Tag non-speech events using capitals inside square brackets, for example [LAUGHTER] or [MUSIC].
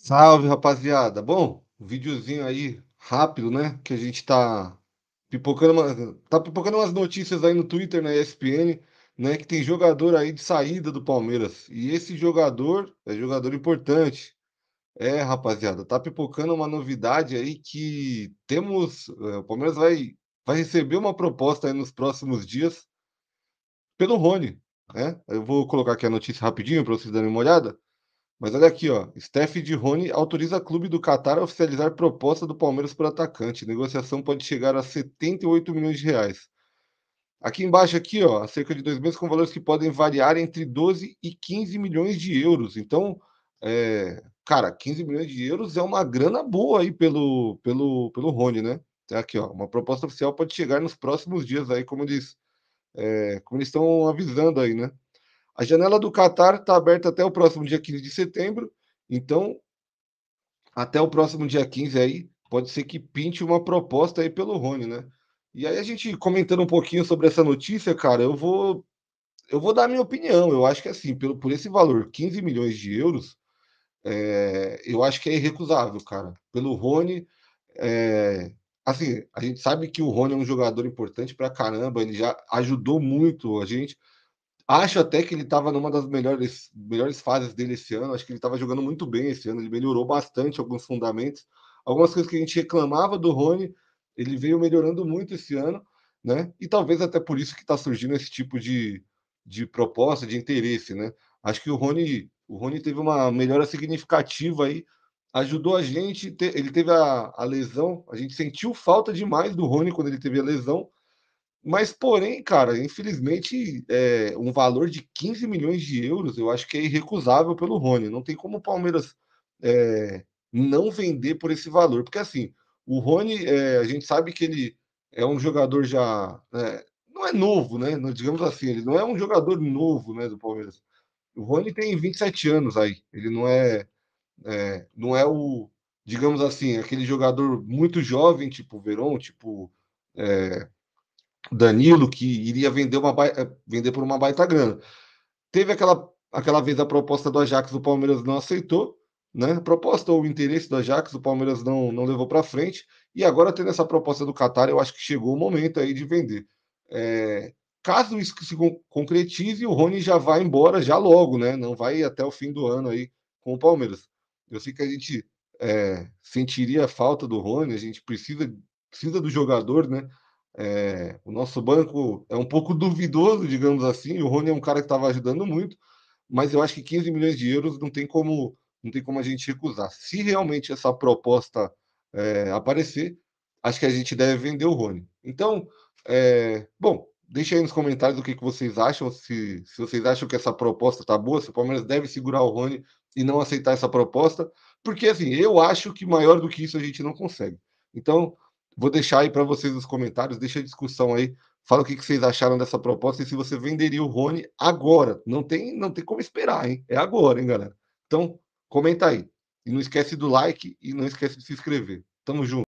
Salve, rapaziada. Bom, um videozinho aí rápido, né? Que a gente tá pipocando, uma, tá pipocando umas notícias aí no Twitter, na ESPN, né? Que tem jogador aí de saída do Palmeiras. E esse jogador é jogador importante. É, rapaziada, tá pipocando uma novidade aí que temos. É, o Palmeiras vai, vai receber uma proposta aí nos próximos dias pelo Rony, né? Eu vou colocar aqui a notícia rapidinho para vocês darem uma olhada. Mas olha aqui, ó. Steph de Rony autoriza clube do Catar a oficializar proposta do Palmeiras por atacante. Negociação pode chegar a 78 milhões de reais. Aqui embaixo, aqui, ó, há cerca de dois meses, com valores que podem variar entre 12 e 15 milhões de euros. Então, é, cara, 15 milhões de euros é uma grana boa aí pelo, pelo, pelo Rony, né? Tem tá aqui, ó, uma proposta oficial pode chegar nos próximos dias aí, como eles, é, como eles estão avisando aí, né? A janela do Qatar está aberta até o próximo dia 15 de setembro, então até o próximo dia 15 aí pode ser que pinte uma proposta aí pelo Rony, né? E aí a gente comentando um pouquinho sobre essa notícia, cara, eu vou eu vou dar a minha opinião. Eu acho que assim, pelo por esse valor, 15 milhões de euros, é, eu acho que é irrecusável, cara. Pelo Rony, é, assim, a gente sabe que o Rony é um jogador importante pra caramba, ele já ajudou muito a gente. Acho até que ele estava numa das melhores, melhores fases dele esse ano. Acho que ele estava jogando muito bem esse ano. Ele melhorou bastante alguns fundamentos. Algumas coisas que a gente reclamava do Rony, ele veio melhorando muito esse ano, né? E talvez até por isso que está surgindo esse tipo de, de proposta, de interesse, né? Acho que o Rony, o Rony teve uma melhora significativa aí, ajudou a gente. Ele teve a, a lesão, a gente sentiu falta demais do Rony quando ele teve a lesão mas, porém, cara, infelizmente, é, um valor de 15 milhões de euros eu acho que é irrecusável pelo Rony. Não tem como o Palmeiras é, não vender por esse valor. Porque, assim, o Rony, é, a gente sabe que ele é um jogador já. Né, não é novo, né? Não, digamos assim, ele não é um jogador novo né, do Palmeiras. O Rony tem 27 anos aí. Ele não é, é. não é o. Digamos assim, aquele jogador muito jovem, tipo o Verón, tipo. É, Danilo, que iria vender, uma baita, vender por uma baita grana. Teve aquela, aquela vez a proposta do Ajax, o Palmeiras não aceitou, né? Proposta ou interesse do Ajax, o Palmeiras não, não levou para frente. E agora, tendo essa proposta do Qatar, eu acho que chegou o momento aí de vender. É, caso isso se concretize, o Rony já vai embora já logo, né? Não vai até o fim do ano aí com o Palmeiras. Eu sei que a gente é, sentiria falta do Rony, a gente precisa, precisa do jogador, né? É, o nosso banco é um pouco [LAUGHS] duvidoso, digamos assim. O Rony é um cara que estava ajudando muito, mas eu acho que 15 milhões de euros não tem como não tem como a gente recusar. Se realmente essa proposta é, aparecer, acho que a gente deve vender o Rony. Então, é, bom, deixa aí nos comentários o que, que vocês acham. Se, se vocês acham que essa proposta tá boa, se o Palmeiras deve segurar o Rony e não aceitar essa proposta, porque assim, eu acho que maior do que isso a gente não consegue. Então, Vou deixar aí para vocês nos comentários, deixa a discussão aí. Fala o que, que vocês acharam dessa proposta e se você venderia o Rony agora. Não tem, não tem como esperar, hein? É agora, hein, galera? Então, comenta aí. E não esquece do like e não esquece de se inscrever. Tamo junto.